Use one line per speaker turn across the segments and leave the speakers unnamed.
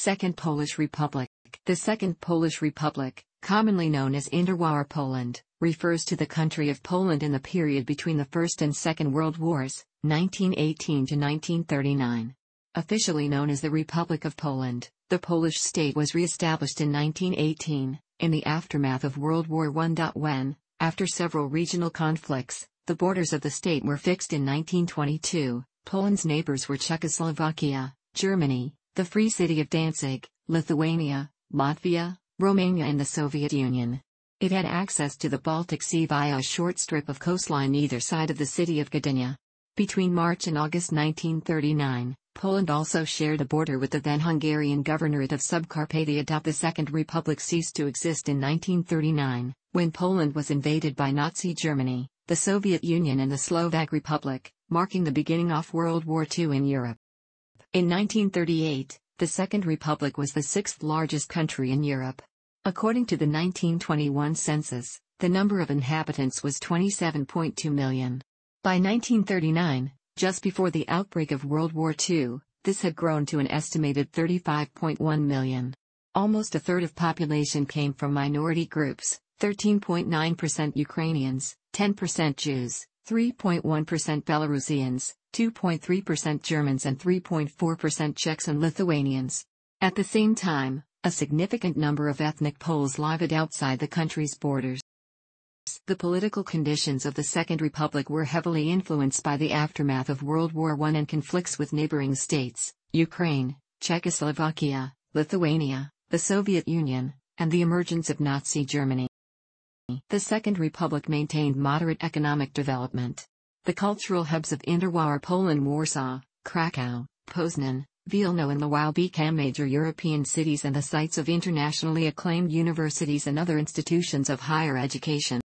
Second Polish Republic The Second Polish Republic, commonly known as Interwar Poland, refers to the country of Poland in the period between the First and Second World Wars, 1918 to 1939. Officially known as the Republic of Poland, the Polish state was re-established in 1918, in the aftermath of World War I. When, after several regional conflicts, the borders of the state were fixed in 1922, Poland's neighbors were Czechoslovakia, Germany, the Free City of Danzig, Lithuania, Latvia, Romania and the Soviet Union. It had access to the Baltic Sea via a short strip of coastline either side of the city of Gdynia. Between March and August 1939, Poland also shared a border with the then Hungarian Governorate of Subcarpathia. The Second Republic ceased to exist in 1939, when Poland was invaded by Nazi Germany, the Soviet Union and the Slovak Republic, marking the beginning of World War II in Europe. In 1938, the Second Republic was the sixth largest country in Europe. According to the 1921 census, the number of inhabitants was 27.2 million. By 1939, just before the outbreak of World War II, this had grown to an estimated 35.1 million. Almost a third of population came from minority groups, 13.9% Ukrainians, 10% Jews, 3.1% Belarusians, 2.3% Germans and 3.4% Czechs and Lithuanians. At the same time, a significant number of ethnic Poles lived outside the country's borders. The political conditions of the Second Republic were heavily influenced by the aftermath of World War I and conflicts with neighboring states, Ukraine, Czechoslovakia, Lithuania, the Soviet Union, and the emergence of Nazi Germany. The Second Republic maintained moderate economic development. The cultural hubs of Interwar Poland Warsaw, Krakow, Poznan, Vilno and Lwow became major European cities and the sites of internationally acclaimed universities and other institutions of higher education.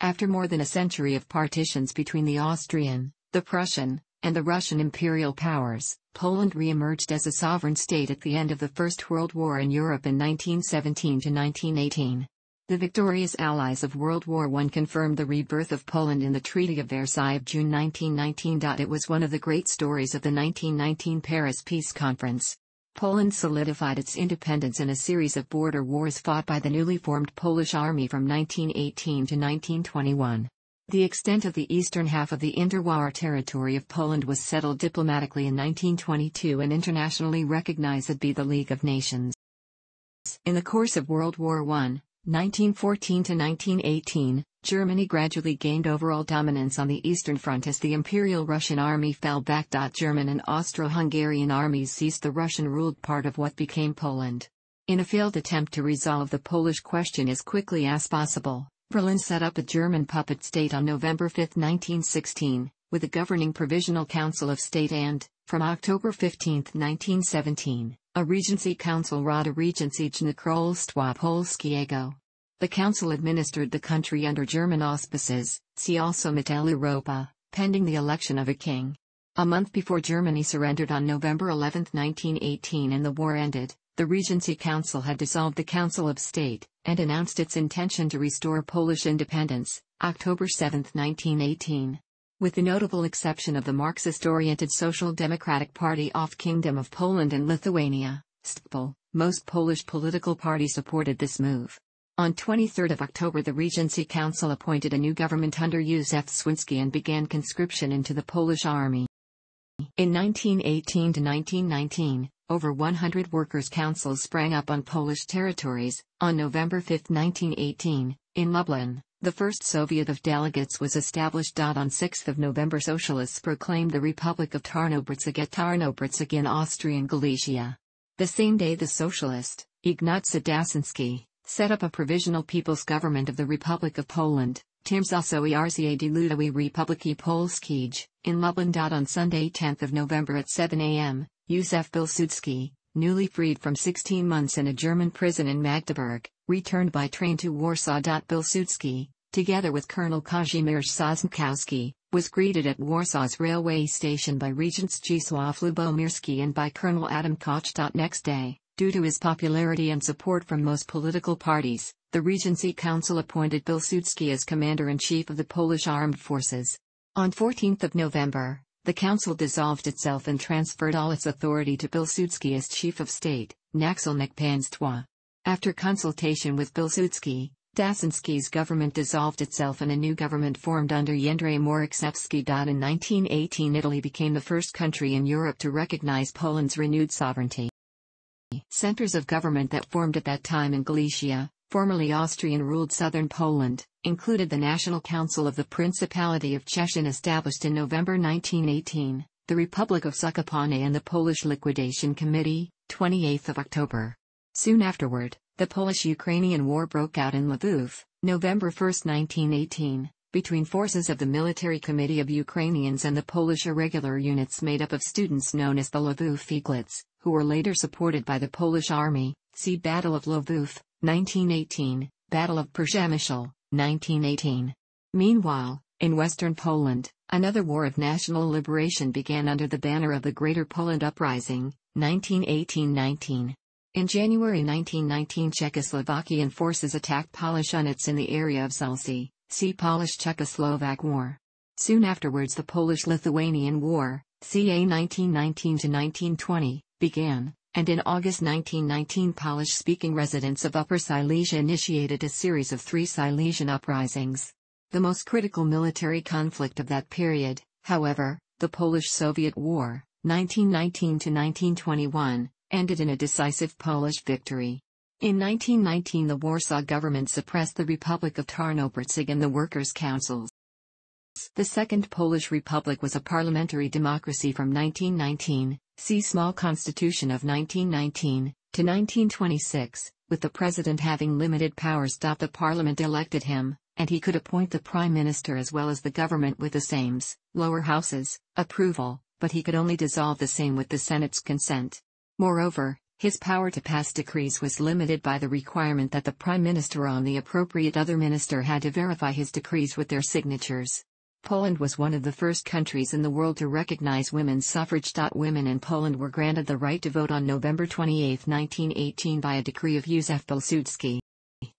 After more than a century of partitions between the Austrian, the Prussian, and the Russian imperial powers, Poland re-emerged as a sovereign state at the end of the First World War in Europe in 1917 to 1918. The victorious allies of World War I confirmed the rebirth of Poland in the Treaty of Versailles of June 1919. It was one of the great stories of the 1919 Paris Peace Conference. Poland solidified its independence in a series of border wars fought by the newly formed Polish army from 1918 to 1921. The extent of the eastern half of the interwar territory of Poland was settled diplomatically in 1922 and internationally recognized by the League of Nations. In the course of World War I, 1914 to 1918, Germany gradually gained overall dominance on the Eastern Front as the Imperial Russian Army fell back. German and Austro-Hungarian armies seized the Russian-ruled part of what became Poland. In a failed attempt to resolve the Polish question as quickly as possible, Berlin set up a German puppet state on November 5, 1916, with a governing provisional council of state and, from October 15, 1917, a Regency Council a Regency Jnikrolstva ego. The council administered the country under German auspices, see also Mittel Europa, pending the election of a king. A month before Germany surrendered on November 11, 1918 and the war ended, the Regency Council had dissolved the Council of State, and announced its intention to restore Polish independence, October 7, 1918. With the notable exception of the Marxist-oriented Social Democratic Party of Kingdom of Poland and Lithuania, STPOL, most Polish political parties supported this move. On 23 October the Regency Council appointed a new government under Józef Swinski and began conscription into the Polish army. In 1918 to 1919, over 100 workers' councils sprang up on Polish territories. On November 5, 1918, in Lublin, the first Soviet of delegates was established. On 6 November socialists proclaimed the Republic of Tarnobrzeg in Austrian Galicia. The same day the socialist, Ignat Sadasinski, set up a provisional people's government of the Republic of Poland, Tymczasową Rzad Ludowej Republiki Polskiej, in Lublin. On Sunday 10 November at 7 a.m., Józef Pilsudski, newly freed from 16 months in a German prison in Magdeburg, returned by train to Warsaw. Pilsudski, together with Colonel Kazimierz Sosnkowski, was greeted at Warsaw's railway station by Regent Zdzisław Lubomirski and by Colonel Adam Koch. Next day, due to his popularity and support from most political parties, the Regency Council appointed Pilsudski as commander-in-chief of the Polish armed forces. On 14 November, the council dissolved itself and transferred all its authority to Pilsudski as chief of state, Naxalnik Państwa. After consultation with Pilsudski, Dasinski's government dissolved itself and a new government formed under Jędrzej Morozewski. In 1918 Italy became the first country in Europe to recognize Poland's renewed sovereignty. Centers of government that formed at that time in Galicia, formerly Austrian-ruled southern Poland, included the National Council of the Principality of Chechen established in November 1918, the Republic of Zakopane and the Polish Liquidation Committee, 28 October. Soon afterward, the Polish-Ukrainian War broke out in Lviv, November 1, 1918, between forces of the Military Committee of Ukrainians and the Polish irregular units made up of students known as the Lviv Figlets, who were later supported by the Polish army. See Battle of Lviv, 1918, Battle of Przemysl, 1918. Meanwhile, in western Poland, another war of national liberation began under the banner of the Greater Poland Uprising, 1918-19. In January 1919 Czechoslovakian forces attacked Polish units in the area of Zelsi, see Polish-Czechoslovak War. Soon afterwards the Polish-Lithuanian War, ca 1919-1920, began, and in August 1919 Polish-speaking residents of Upper Silesia initiated a series of three Silesian uprisings. The most critical military conflict of that period, however, the Polish-Soviet War, 1919-1921, ended in a decisive Polish victory. In 1919 the Warsaw government suppressed the Republic of Tarnobrzeg and the workers' councils. The Second Polish Republic was a parliamentary democracy from 1919, see Small Constitution of 1919, to 1926, with the president having limited powers. The parliament elected him, and he could appoint the prime minister as well as the government with the same's, lower houses, approval, but he could only dissolve the same with the Senate's consent. Moreover, his power to pass decrees was limited by the requirement that the Prime Minister and the appropriate other minister had to verify his decrees with their signatures. Poland was one of the first countries in the world to recognize women's suffrage. Women in Poland were granted the right to vote on November 28, 1918 by a decree of Józef Pilsudski.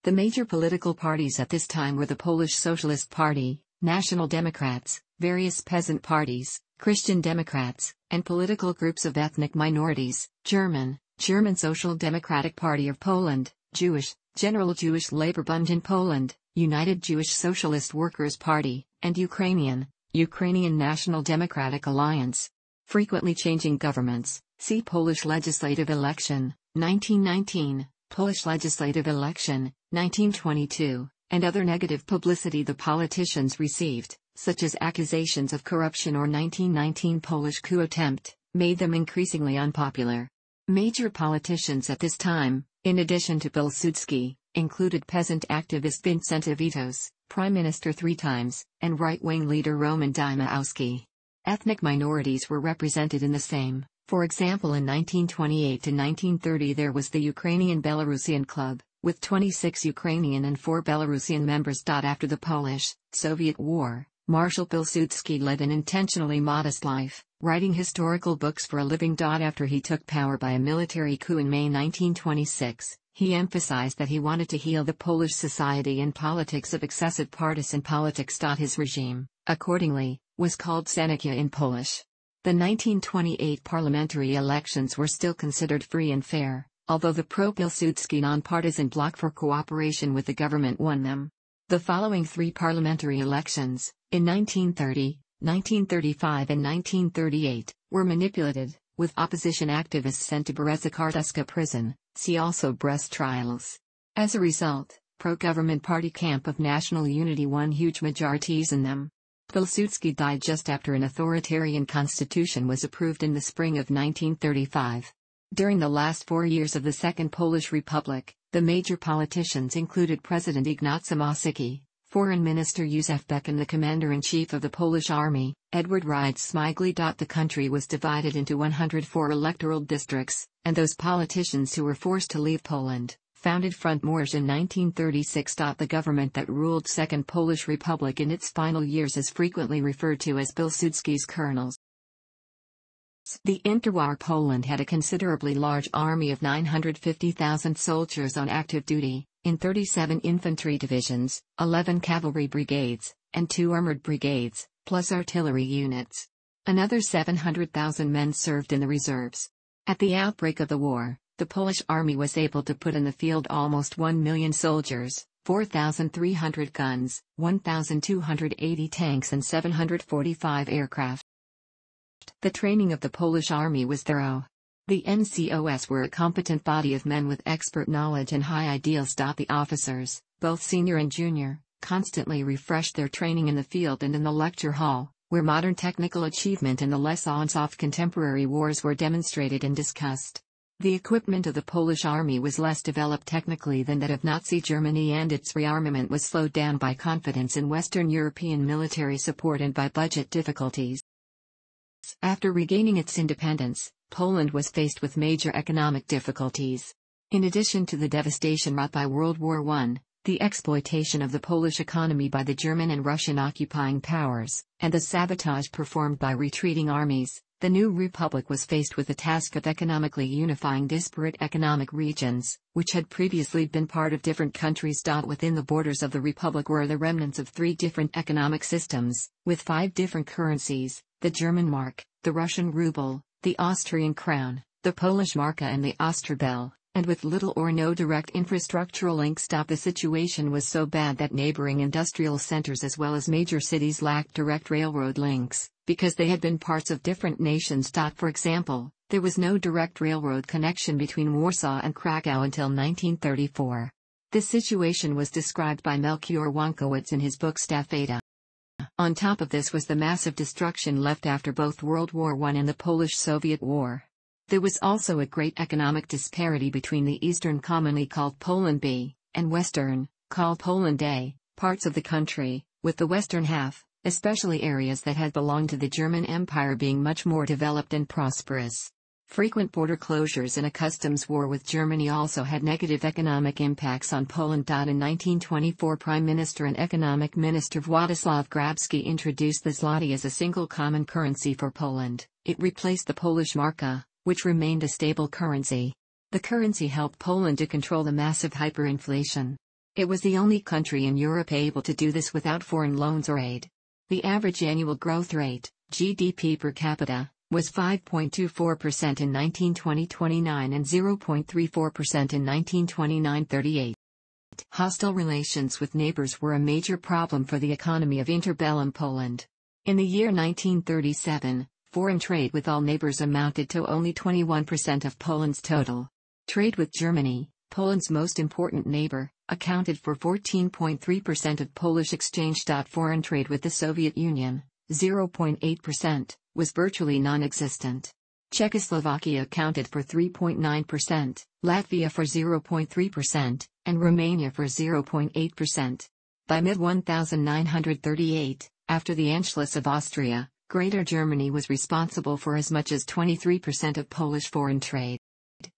The major political parties at this time were the Polish Socialist Party, National Democrats, various peasant parties, Christian Democrats, and political groups of ethnic minorities, German, German Social Democratic Party of Poland, Jewish, General Jewish Labor Bund in Poland, United Jewish Socialist Workers Party, and Ukrainian, Ukrainian National Democratic Alliance. Frequently changing governments, see Polish legislative election, 1919, Polish legislative election, 1922 and other negative publicity the politicians received, such as accusations of corruption or 1919 Polish coup attempt, made them increasingly unpopular. Major politicians at this time, in addition to Pilsudski, included peasant activist Vincent Vitos, prime minister three times, and right-wing leader Roman Dymowski. Ethnic minorities were represented in the same. For example in 1928 to 1930 there was the Ukrainian Belarusian Club, with 26 Ukrainian and 4 Belarusian members. After the Polish Soviet War, Marshal Pilsudski led an intentionally modest life, writing historical books for a living. After he took power by a military coup in May 1926, he emphasized that he wanted to heal the Polish society and politics of excessive partisan politics. His regime, accordingly, was called Seneca in Polish. The 1928 parliamentary elections were still considered free and fair, although the pro-Pilsudski nonpartisan bloc for cooperation with the government won them. The following three parliamentary elections, in 1930, 1935 and 1938, were manipulated, with opposition activists sent to Berezovkartuska prison, see also breast trials. As a result, pro-government party camp of national unity won huge majorities in them. Pilsudski died just after an authoritarian constitution was approved in the spring of 1935. During the last four years of the Second Polish Republic, the major politicians included President Ignacy Mosicki, Foreign Minister Józef Beck and the Commander-in-Chief of the Polish Army, Edward rydz smigli The country was divided into 104 electoral districts, and those politicians who were forced to leave Poland, founded Front Mórz in 1936. The government that ruled Second Polish Republic in its final years is frequently referred to as Pilsudski's colonels. The interwar Poland had a considerably large army of 950,000 soldiers on active duty, in 37 infantry divisions, 11 cavalry brigades, and 2 armored brigades, plus artillery units. Another 700,000 men served in the reserves. At the outbreak of the war, the Polish army was able to put in the field almost 1 million soldiers, 4,300 guns, 1,280 tanks and 745 aircraft the training of the Polish army was thorough. The NCOS were a competent body of men with expert knowledge and high ideals. The officers, both senior and junior, constantly refreshed their training in the field and in the lecture hall, where modern technical achievement and the lessons of contemporary wars were demonstrated and discussed. The equipment of the Polish army was less developed technically than that of Nazi Germany and its rearmament was slowed down by confidence in Western European military support and by budget difficulties. After regaining its independence, Poland was faced with major economic difficulties. In addition to the devastation wrought by World War I, the exploitation of the Polish economy by the German and Russian occupying powers, and the sabotage performed by retreating armies, the new republic was faced with the task of economically unifying disparate economic regions, which had previously been part of different countries. Within the borders of the republic were the remnants of three different economic systems, with five different currencies the German mark, the Russian ruble, the Austrian crown, the Polish marka, and the Osterbell and with little or no direct infrastructural link stop the situation was so bad that neighboring industrial centers as well as major cities lacked direct railroad links, because they had been parts of different nations. For example, there was no direct railroad connection between Warsaw and Krakow until 1934. This situation was described by Melchior Wankowicz in his book Staffeta. On top of this was the massive destruction left after both World War I and the Polish-Soviet War, there was also a great economic disparity between the eastern commonly called Poland B, and western, called Poland A, parts of the country, with the western half, especially areas that had belonged to the German Empire being much more developed and prosperous. Frequent border closures and a customs war with Germany also had negative economic impacts on Poland. In 1924 Prime Minister and Economic Minister Władysław Grabski introduced the zloty as a single common currency for Poland. It replaced the Polish marka, which remained a stable currency. The currency helped Poland to control the massive hyperinflation. It was the only country in Europe able to do this without foreign loans or aid. The average annual growth rate, GDP per capita, was 5.24% in 1920-29 and 0.34% in 1929-38. Hostile relations with neighbors were a major problem for the economy of interbellum Poland. In the year 1937, Foreign trade with all neighbors amounted to only 21% of Poland's total. Trade with Germany, Poland's most important neighbor, accounted for 14.3% of Polish exchange. Foreign trade with the Soviet Union, 0.8%, was virtually non existent. Czechoslovakia accounted for 3.9%, Latvia for 0.3%, and Romania for 0.8%. By mid 1938, after the Anschluss of Austria, Greater Germany was responsible for as much as 23% of Polish foreign trade.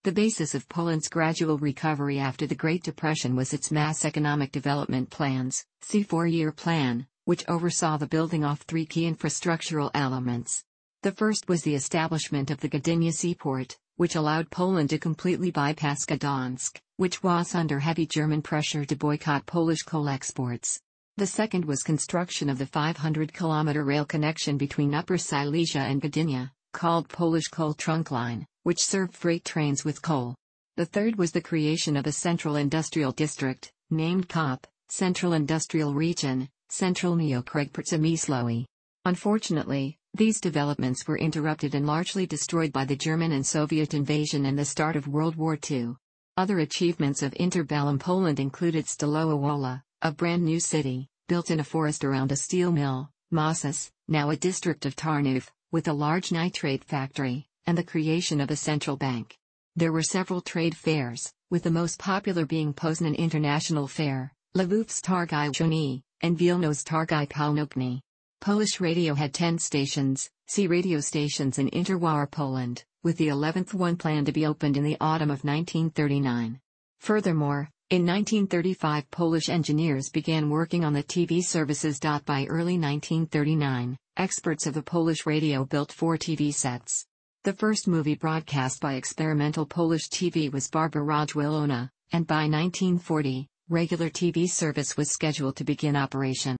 The basis of Poland's gradual recovery after the Great Depression was its mass economic development plans, see four-year plan, which oversaw the building of three key infrastructural elements. The first was the establishment of the Gdynia seaport, which allowed Poland to completely bypass Gdansk, which was under heavy German pressure to boycott Polish coal exports. The second was construction of the 500-kilometer rail connection between Upper Silesia and Gdynia, called Polish Coal Trunk Line, which served freight trains with coal. The third was the creation of a central industrial district, named COP, Central Industrial Region, Central Neokregprzemyslowy. Unfortunately, these developments were interrupted and largely destroyed by the German and Soviet invasion and the start of World War II. Other achievements of interbellum Poland included Stalowa Wola, a brand new city, built in a forest around a steel mill, Massas, now a district of Tarnów, with a large nitrate factory, and the creation of a central bank. There were several trade fairs, with the most popular being Poznan International Fair, Lvov's targai Czoni, and Vilnius targai Palnokni. Polish radio had 10 stations, see radio stations in interwar Poland, with the 11th one planned to be opened in the autumn of 1939. Furthermore, in 1935 Polish engineers began working on the TV services. By early 1939, experts of the Polish radio built four TV sets. The first movie broadcast by experimental Polish TV was Barbara Rajwilona, and by 1940, regular TV service was scheduled to begin operation.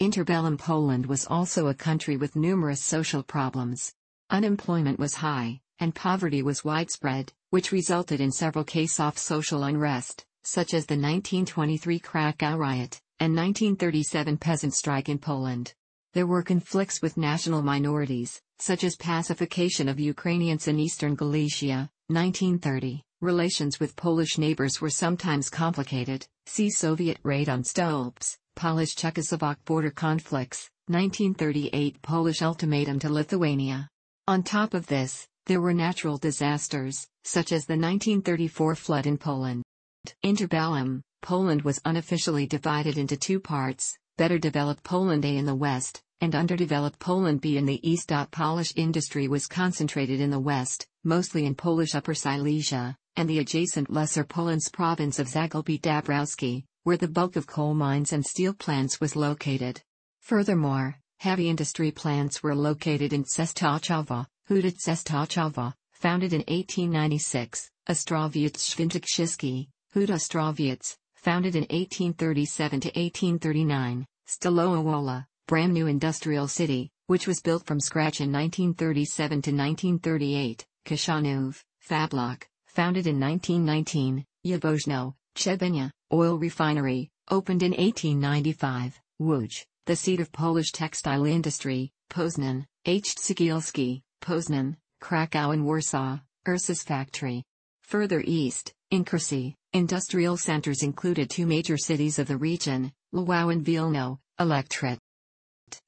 Interbellum Poland was also a country with numerous social problems. Unemployment was high, and poverty was widespread, which resulted in several cases of social unrest, such as the 1923 Krakow riot and 1937 peasant strike in Poland. There were conflicts with national minorities, such as pacification of Ukrainians in eastern Galicia, 1930. Relations with Polish neighbors were sometimes complicated, see Soviet raid on Stolps, Polish-Czechoslovak border conflicts, 1938 Polish ultimatum to Lithuania. On top of this, there were natural disasters, such as the 1934 flood in Poland. Interbellum, Poland was unofficially divided into two parts, better developed Poland A in the west, and underdeveloped Poland B in the east. Polish industry was concentrated in the west, mostly in Polish Upper Silesia, and the adjacent Lesser Poland's province of Zagłębie Dabrowski, where the bulk of coal mines and steel plants was located. Furthermore, heavy industry plants were located in Czestochowa, Huta Stachava, founded in 1896, Ostrowiec Świętokrzyskie, Huta Strawietz, founded in 1837 to 1839, Stalowola, brand new industrial city, which was built from scratch in 1937 to 1938, Kishanov, Fablok, founded in 1919, Yvozhno, Chebenya, oil refinery, opened in 1895, Łódź, the seat of Polish textile industry, Poznan, H. Hcielski, Poznan, Krakow and Warsaw, Ursus factory. Further east, in Inkersee, industrial centers included two major cities of the region, Lwow and Vilnius, Electret.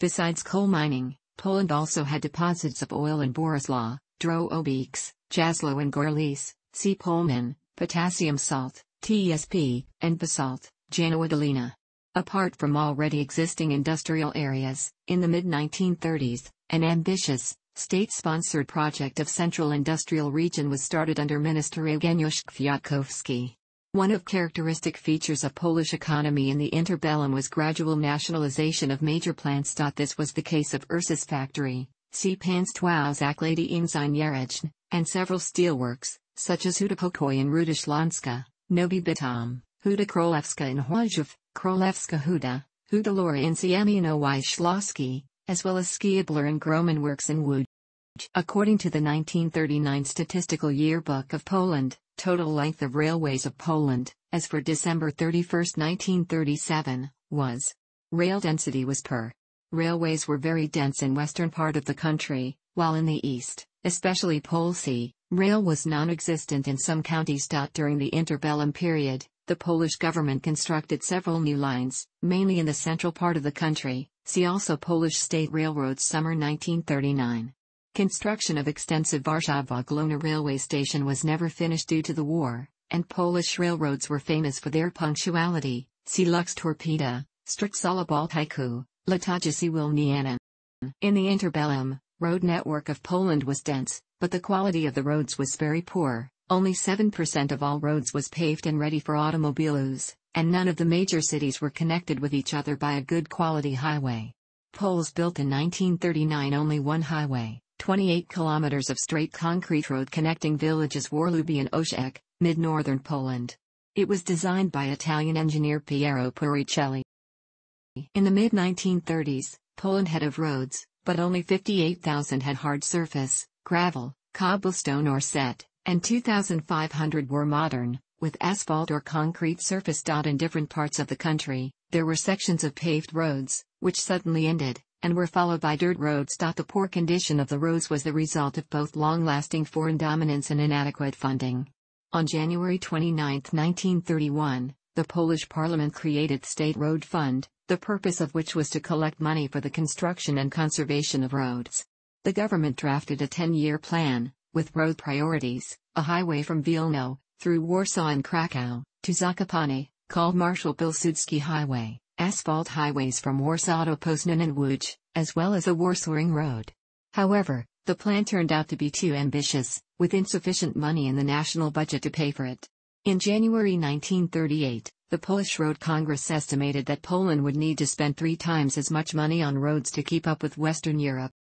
Besides coal mining, Poland also had deposits of oil in Borislaw, Droobix, Jaslo and Gorlice, See Polman, potassium salt, TSP, and basalt, Galina. Apart from already existing industrial areas, in the mid-1930s, an ambitious, State-sponsored project of Central Industrial Region was started under Minister Eugeniusz Kwiatkowski. One of characteristic features of Polish economy in the interbellum was gradual nationalization of major plants. This was the case of Ursus factory, C. Panstwow Zaklady im and several steelworks, such as Hudopokoi in Rudyshlanska, Nobi Bitom, Huda Krolewska in Hłażów, Krolewska Huda, Hudalora in Siemianowy Śląski, as well as Skiabler and Groman works in Łódź. According to the 1939 Statistical Yearbook of Poland, total length of railways of Poland, as for December 31, 1937, was. Rail density was per. Railways were very dense in western part of the country, while in the east, especially Polsce, rail was non-existent in some counties. During the interbellum period, the Polish government constructed several new lines, mainly in the central part of the country, see also Polish State Railroads summer 1939. Construction of extensive Warszawa-Glona railway station was never finished due to the war, and Polish railroads were famous for their punctuality, see Lux Torpeda, Strixala Baltiku, Lataja Wilniana. In the interbellum, road network of Poland was dense, but the quality of the roads was very poor, only 7% of all roads was paved and ready for automobile use, and none of the major cities were connected with each other by a good quality highway. Poles built in 1939 only one highway. 28 kilometers of straight concrete road connecting villages Warlubi and Oshek, mid-northern Poland. It was designed by Italian engineer Piero Puricelli. In the mid-1930s, Poland had of roads, but only 58,000 had hard surface, gravel, cobblestone or set, and 2,500 were modern, with asphalt or concrete surface. In different parts of the country, there were sections of paved roads, which suddenly ended, and were followed by dirt roads. The poor condition of the roads was the result of both long lasting foreign dominance and inadequate funding. On January 29, 1931, the Polish parliament created State Road Fund, the purpose of which was to collect money for the construction and conservation of roads. The government drafted a 10-year plan, with road priorities, a highway from Vilno, through Warsaw and Krakow, to Zakopane, called Marshal Pilsudski Highway asphalt highways from Warsaw to Poznan and Łódź, as well as a Warsaw Ring Road. However, the plan turned out to be too ambitious, with insufficient money in the national budget to pay for it. In January 1938, the Polish Road Congress estimated that Poland would need to spend three times as much money on roads to keep up with Western Europe.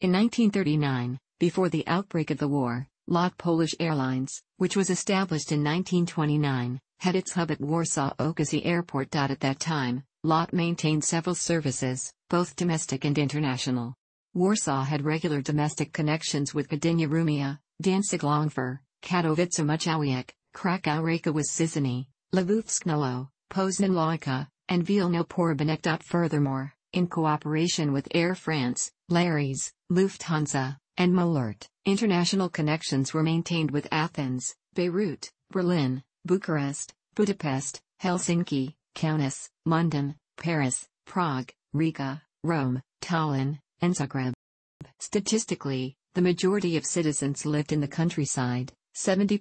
In 1939, before the outbreak of the war, LOT Polish Airlines, which was established in 1929, had its hub at Warsaw Okasi Airport. At that time, LOT maintained several services, both domestic and international. Warsaw had regular domestic connections with Gdynia Rumia, Danzig Longfer, Katowice Machowiec, Krakow Rakowicz Szczecin, Lwówsk Nolo, Poznan Lojka, and Wielno Porobinek. Furthermore, in cooperation with Air France, Larry's, Lufthansa, and Molert, international connections were maintained with Athens, Beirut, Berlin, Bucharest, Budapest, Helsinki, Kaunas, London, Paris, Prague, Riga, Rome, Tallinn, and Zagreb. Statistically, the majority of citizens lived in the countryside, 75%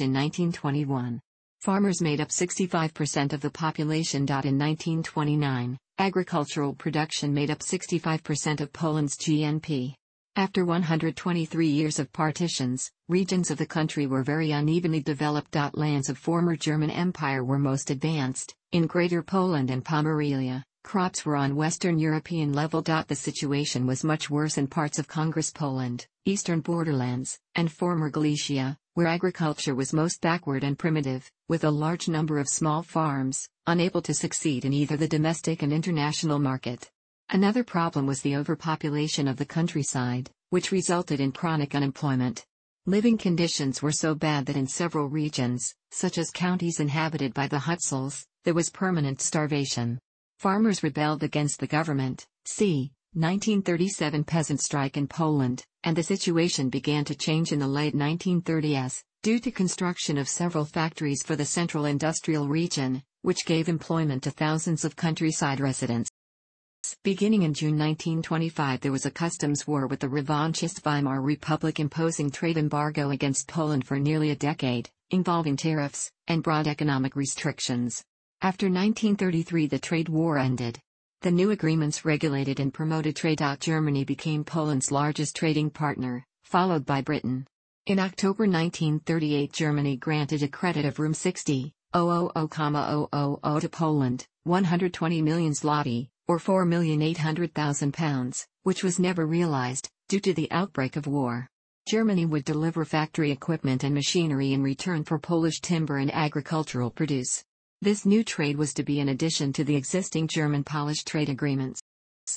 in 1921. Farmers made up 65% of the population. In 1929, agricultural production made up 65% of Poland's GNP. After 123 years of partitions, regions of the country were very unevenly developed. Lands of former German Empire were most advanced, in Greater Poland and Pomerelia, crops were on Western European level. The situation was much worse in parts of Congress Poland, eastern borderlands, and former Galicia, where agriculture was most backward and primitive, with a large number of small farms, unable to succeed in either the domestic and international market. Another problem was the overpopulation of the countryside, which resulted in chronic unemployment. Living conditions were so bad that in several regions, such as counties inhabited by the Hutzels, there was permanent starvation. Farmers rebelled against the government, see 1937 peasant strike in Poland, and the situation began to change in the late 1930s, due to construction of several factories for the central industrial region, which gave employment to thousands of countryside residents. Beginning in June 1925 there was a customs war with the revanchist Weimar Republic imposing trade embargo against Poland for nearly a decade, involving tariffs, and broad economic restrictions. After 1933 the trade war ended. The new agreements regulated and promoted trade out Germany became Poland's largest trading partner, followed by Britain. In October 1938 Germany granted a credit of room 60, 000,000 to Poland, 120 million zloty, or £4,800,000, which was never realized, due to the outbreak of war. Germany would deliver factory equipment and machinery in return for Polish timber and agricultural produce. This new trade was to be an addition to the existing German-Polish trade agreements.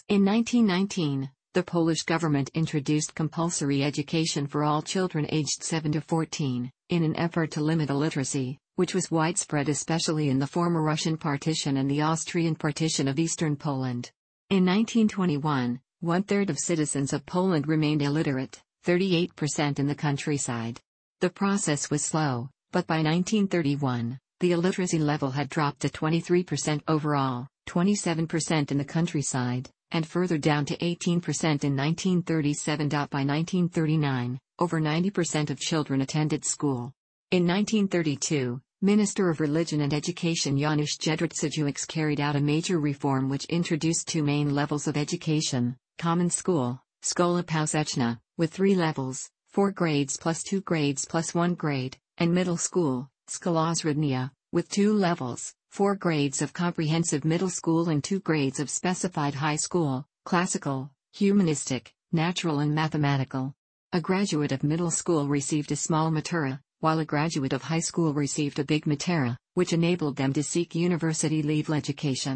In 1919, the Polish government introduced compulsory education for all children aged 7 to 14, in an effort to limit illiteracy which was widespread especially in the former Russian partition and the Austrian partition of eastern Poland. In 1921, one third of citizens of Poland remained illiterate, 38% in the countryside. The process was slow, but by 1931, the illiteracy level had dropped to 23% overall, 27% in the countryside, and further down to 18% in 1937. By 1939, over 90% of children attended school. In 1932, Minister of Religion and Education Janusz Jedrzejczyk carried out a major reform which introduced two main levels of education, common school, Skola Pausechna, with three levels, four grades plus two grades plus one grade, and middle school, Skola Zrodnia, with two levels, four grades of comprehensive middle school and two grades of specified high school, classical, humanistic, natural and mathematical. A graduate of middle school received a small matura, while a graduate of high school received a big matera, which enabled them to seek university level education.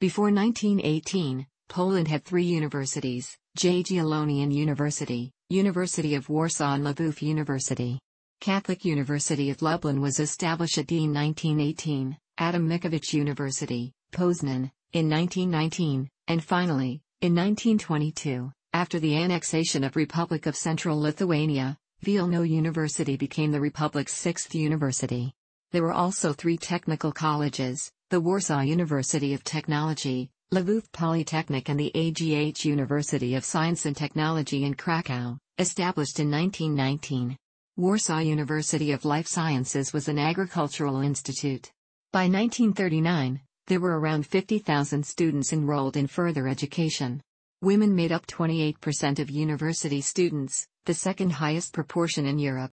Before 1918, Poland had three universities, Jagiellonian University, University of Warsaw and Lwów University. Catholic University of Lublin was established at in 1918, Adam Mickiewicz University, Poznan, in 1919, and finally, in 1922, after the annexation of Republic of Central Lithuania, Vilno University became the Republic's sixth university. There were also three technical colleges, the Warsaw University of Technology, Lvov Polytechnic and the AGH University of Science and Technology in Krakow, established in 1919. Warsaw University of Life Sciences was an agricultural institute. By 1939, there were around 50,000 students enrolled in further education. Women made up 28% of university students, the second highest proportion in Europe.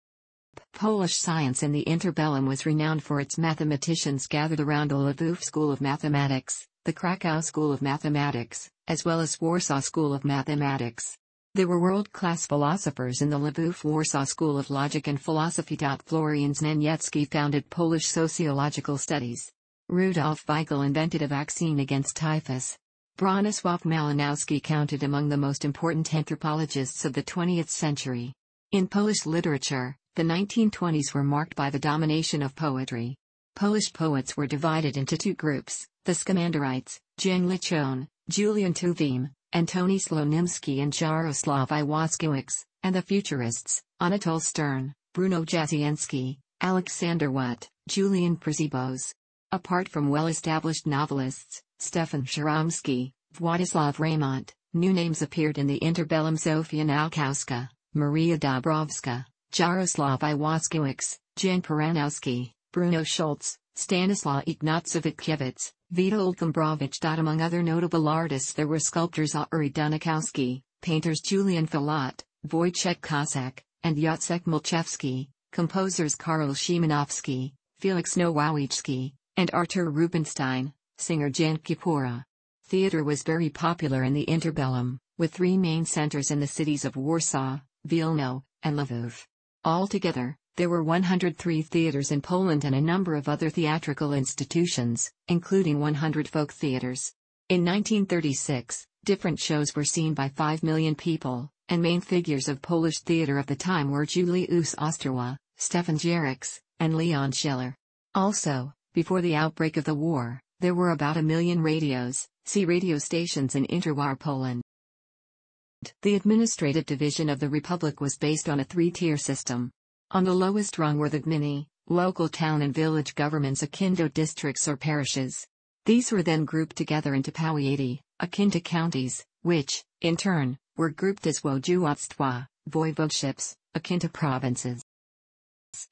Polish science in the interbellum was renowned for its mathematicians gathered around the Lwów School of Mathematics, the Krakow School of Mathematics, as well as Warsaw School of Mathematics. There were world-class philosophers in the Lwów-Warsaw School of Logic and Philosophy. Florian Znaniecki founded Polish sociological studies. Rudolf Weigel invented a vaccine against typhus, Bronislaw Malinowski counted among the most important anthropologists of the 20th century. In Polish literature, the 1920s were marked by the domination of poetry. Polish poets were divided into two groups, the Scamanderites, Jan Lechon, Julian Tuwim, Antoni Slonimski and Jaroslav Iwaskiewicz, and the Futurists, Anatol Stern, Bruno Jasienski, Alexander Watt, Julian Przebos. Apart from well-established novelists, Stefan Shramsky, Władysław Raymond. new names appeared in the interbellum Sofia Naukowska, Maria Dabrowska, Jaroslav Iwaskiewicz, Jan Paranowski, Bruno Schultz, Stanislaw Ignatievichkiewicz, Witold Gombrowicz. Among other notable artists there were sculptors Auri Dunikowski, painters Julian Filat, Wojciech Kozak, and Jacek Milchewski, composers Karol Szymanowski, Felix Nowowiczki, and Artur Rubinstein singer Jan Kipura. Theater was very popular in the interbellum, with three main centers in the cities of Warsaw, Vilno, and Lviv. Altogether, there were 103 theaters in Poland and a number of other theatrical institutions, including 100 folk theaters. In 1936, different shows were seen by 5 million people, and main figures of Polish theater of the time were Juliusz Ostrowa, Stefan Jarek's, and Leon Schiller. Also, before the outbreak of the war, there were about a million radios, see radio stations in Interwar Poland. The administrative division of the republic was based on a three-tier system. On the lowest rung were the gminy, local town and village governments akin to districts or parishes. These were then grouped together into powiaty, akin to counties, which, in turn, were grouped as województwa, voivodeships, akin to provinces.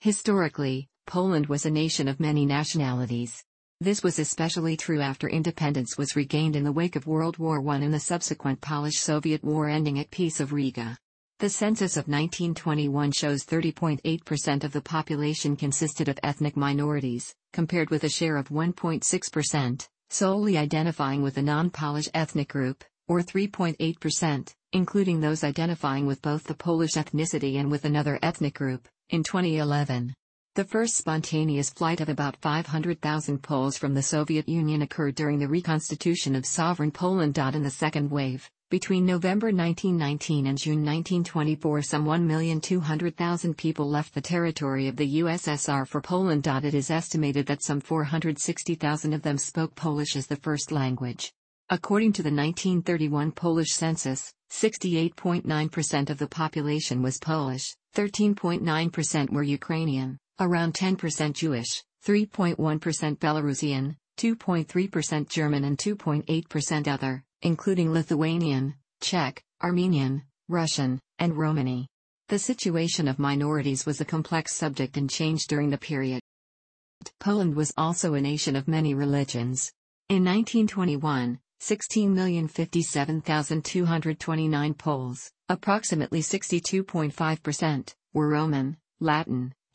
Historically, Poland was a nation of many nationalities. This was especially true after independence was regained in the wake of World War I and the subsequent Polish-Soviet war ending at Peace of Riga. The census of 1921 shows 30.8% of the population consisted of ethnic minorities, compared with a share of 1.6%, solely identifying with a non-Polish ethnic group, or 3.8%, including those identifying with both the Polish ethnicity and with another ethnic group, in 2011. The first spontaneous flight of about 500,000 Poles from the Soviet Union occurred during the reconstitution of sovereign Poland. In the second wave, between November 1919 and June 1924 some 1,200,000 people left the territory of the USSR for Poland. It is estimated that some 460,000 of them spoke Polish as the first language. According to the 1931 Polish census, 68.9% of the population was Polish, 13.9% were Ukrainian, around 10% Jewish, 3.1% Belarusian, 2.3% German, and 2.8% other, including Lithuanian, Czech, Armenian, Russian, and Romani. The situation of minorities was a complex subject and changed during the period. Poland was also a nation of many religions. In 1921, 16,057,229 Poles, approximately 62.5%, were Roman, Latin,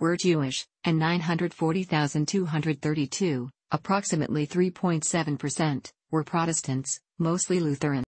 were Jewish, and 940,232, approximately 3.7%, were Protestants, mostly Lutheran.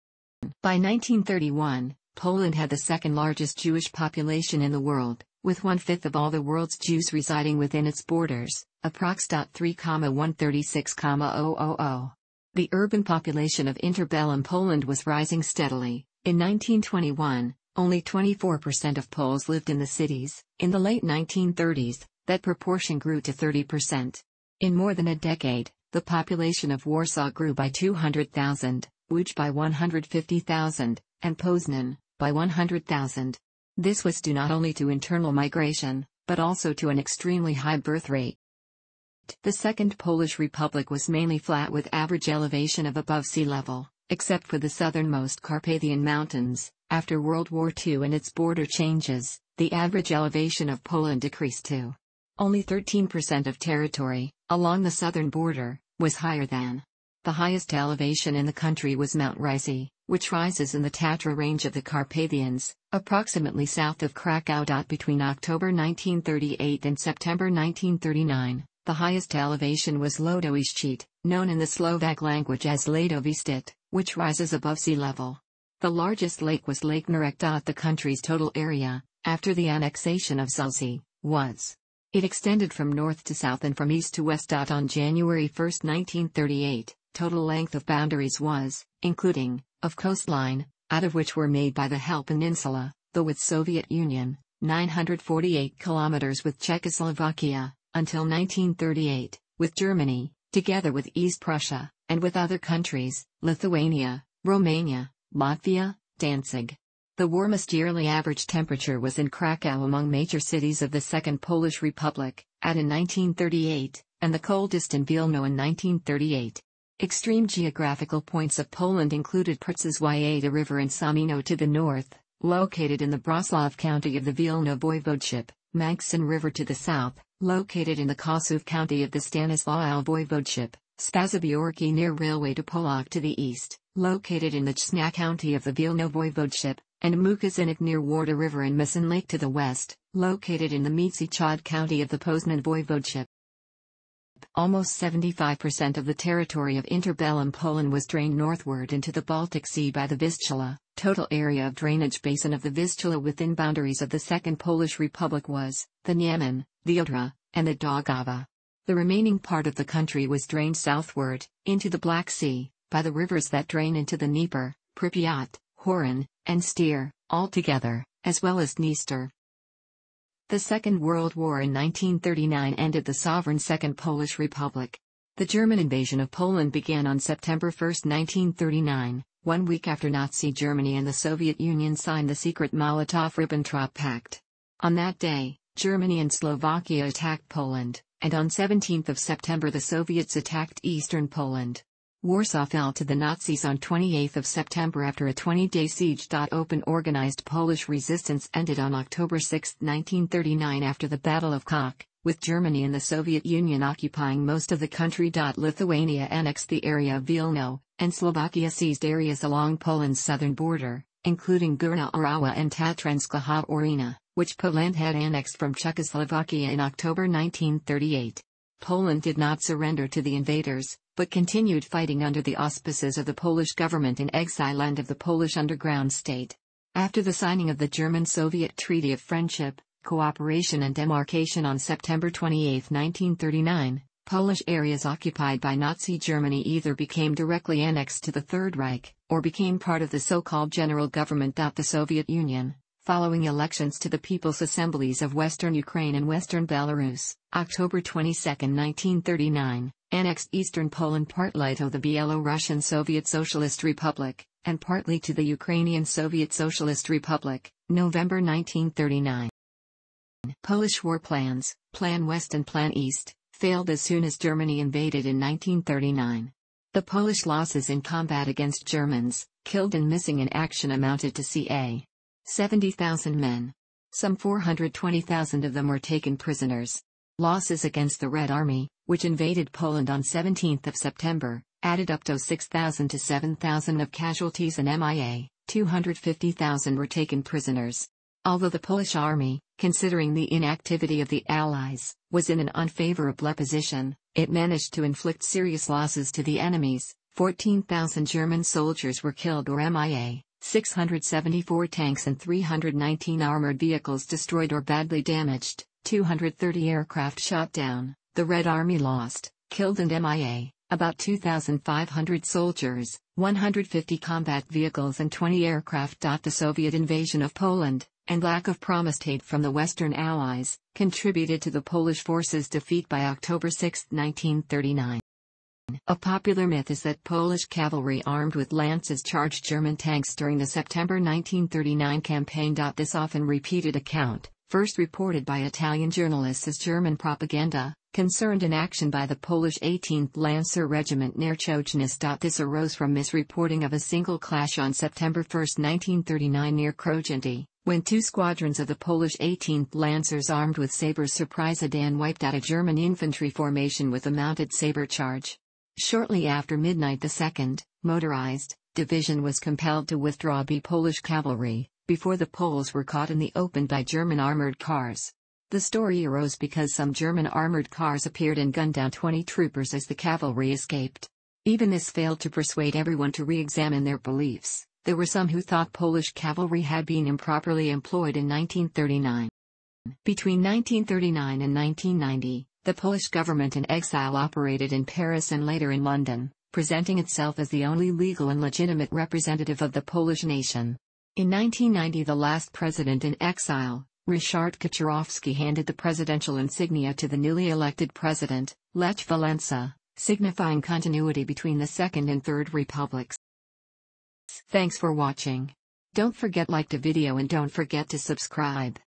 By 1931, Poland had the second largest Jewish population in the world, with one-fifth of all the world's Jews residing within its borders, approx.3,136,000. The urban population of interbellum Poland was rising steadily. In 1921, only 24% of Poles lived in the cities. In the late 1930s, that proportion grew to 30%. In more than a decade, the population of Warsaw grew by 200,000, Łódź by 150,000, and Poznan by 100,000. This was due not only to internal migration, but also to an extremely high birth rate. The Second Polish Republic was mainly flat with average elevation of above sea level except for the southernmost Carpathian Mountains. After World War II and its border changes, the average elevation of Poland decreased to only 13% of territory along the southern border was higher than. The highest elevation in the country was Mount Rysi, which rises in the Tatra range of the Carpathians, approximately south of Krakow. Between October 1938 and September 1939, the highest elevation was Lodovištit, known in the Slovak language as Ladovistit, which rises above sea level. The largest lake was Lake Narekdot. The country's total area, after the annexation of Zelzi, was. It extended from north to south and from east to west. On January 1, 1938, total length of boundaries was, including, of coastline, out of which were made by the Hel Peninsula, though with Soviet Union, 948 kilometers with Czechoslovakia, until 1938, with Germany, together with East Prussia, and with other countries, Lithuania, Romania, Latvia, Danzig. The warmest yearly average temperature was in Krakow among major cities of the Second Polish Republic, at in 1938, and the coldest in Vilno in 1938. Extreme geographical points of Poland included Przyzwiada River in Samino to the north, located in the Broslav county of the Vilno voivodeship, Manxin River to the south, located in the Kosów county of the Stanislaw voivodeship, Spasibyorki near railway to Polok to the east, located in the Chna county of the Vilno voivodeship, and Mukazinik near Warta River and Masin Lake to the west, located in the Miedzichod county of the Poznan voivodeship. Almost 75% of the territory of interbellum Poland was drained northward into the Baltic Sea by the Vistula. Total area of drainage basin of the Vistula within boundaries of the Second Polish Republic was the Niemen, the Odra, and the Daugava. The remaining part of the country was drained southward, into the Black Sea, by the rivers that drain into the Dnieper, Pripyat, Horon, and Steer, altogether, as well as Dniester. The Second World War in 1939 ended the sovereign Second Polish Republic. The German invasion of Poland began on September 1, 1939, one week after Nazi Germany and the Soviet Union signed the secret Molotov-Ribbentrop Pact. On that day, Germany and Slovakia attacked Poland, and on 17 September the Soviets attacked eastern Poland. Warsaw fell to the Nazis on 28 September after a 20-day siege. Open organized Polish resistance ended on October 6, 1939 after the Battle of Kock, with Germany and the Soviet Union occupying most of the country. Lithuania annexed the area of Vilno, and Slovakia seized areas along Poland's southern border including Gurna Arawa and Tatranskaha Orina, which Poland had annexed from Czechoslovakia in October 1938. Poland did not surrender to the invaders, but continued fighting under the auspices of the Polish government in exile and of the Polish underground state. After the signing of the German-Soviet Treaty of Friendship, Cooperation and Demarcation on September 28, 1939, Polish areas occupied by Nazi Germany either became directly annexed to the Third Reich, or became part of the so-called general government of the Soviet Union, following elections to the People's Assemblies of Western Ukraine and Western Belarus, October 22, 1939, annexed eastern Poland partly to the Byelorussian Soviet Socialist Republic, and partly to the Ukrainian Soviet Socialist Republic, November 1939. Polish war plans, Plan West and Plan East, failed as soon as Germany invaded in 1939. The Polish losses in combat against Germans, killed and missing in action amounted to ca. 70,000 men. Some 420,000 of them were taken prisoners. Losses against the Red Army, which invaded Poland on 17 September, added up to 6,000 to 7,000 of casualties and MIA, 250,000 were taken prisoners. Although the Polish army, considering the inactivity of the Allies, was in an unfavorable position, it managed to inflict serious losses to the enemies, 14,000 German soldiers were killed or MIA, 674 tanks and 319 armored vehicles destroyed or badly damaged, 230 aircraft shot down, the Red Army lost, killed and MIA, about 2,500 soldiers, 150 combat vehicles and 20 aircraft. The Soviet invasion of Poland, and lack of promised aid from the Western Allies, contributed to the Polish forces' defeat by October 6, 1939. A popular myth is that Polish cavalry armed with lances charged German tanks during the September 1939 campaign. This often repeated account first reported by Italian journalists as German propaganda, concerned an action by the Polish 18th Lancer Regiment near Chojnice. This arose from misreporting of a single clash on September 1, 1939 near Krojenty, when two squadrons of the Polish 18th Lancers armed with sabers surprise Dan wiped out a German infantry formation with a mounted saber charge. Shortly after midnight the 2nd, motorized, division was compelled to withdraw by Polish cavalry, before the Poles were caught in the open by German armored cars. The story arose because some German armored cars appeared and gunned down 20 troopers as the cavalry escaped. Even this failed to persuade everyone to re-examine their beliefs. There were some who thought Polish cavalry had been improperly employed in 1939. Between 1939 and 1990, the Polish government in exile operated in Paris and later in London, presenting itself as the only legal and legitimate representative of the Polish nation. In 1990 the last president in exile, Richard Kacharovsky handed the presidential insignia to the newly elected president, Lech Walesa, signifying continuity between the Second and Third Republics. Thanks for watching. Don't forget like the video and don't forget to subscribe.